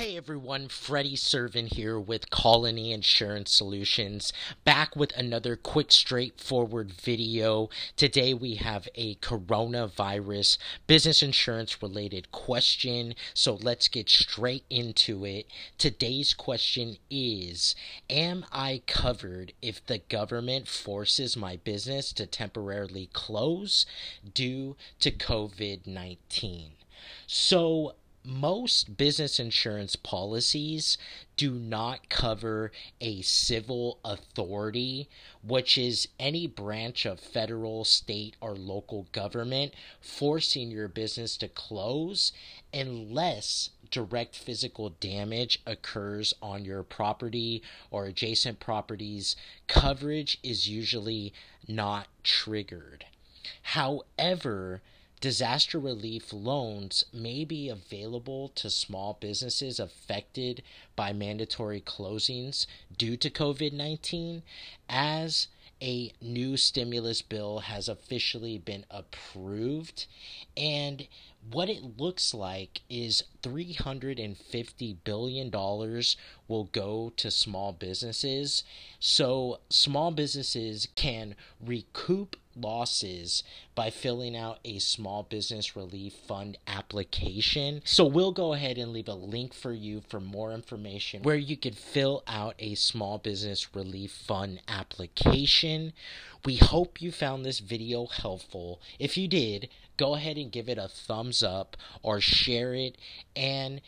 Hey everyone, Freddie Servin here with Colony Insurance Solutions, back with another quick, straightforward video. Today we have a coronavirus business insurance related question, so let's get straight into it. Today's question is Am I covered if the government forces my business to temporarily close due to COVID 19? So, most business insurance policies do not cover a civil authority, which is any branch of federal, state, or local government forcing your business to close unless direct physical damage occurs on your property or adjacent properties. Coverage is usually not triggered. However, disaster relief loans may be available to small businesses affected by mandatory closings due to COVID 19 as a new stimulus bill has officially been approved. And what it looks like is $350 billion will go to small businesses. So small businesses can recoup losses by filling out a small business relief fund application. So we'll go ahead and leave a link for you for more information where you can fill out a small business relief fund application. We hope you found this video helpful. If you did, go ahead and give it a thumbs up or share it and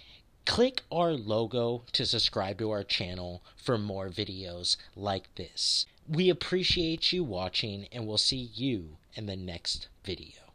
Click our logo to subscribe to our channel for more videos like this. We appreciate you watching and we'll see you in the next video.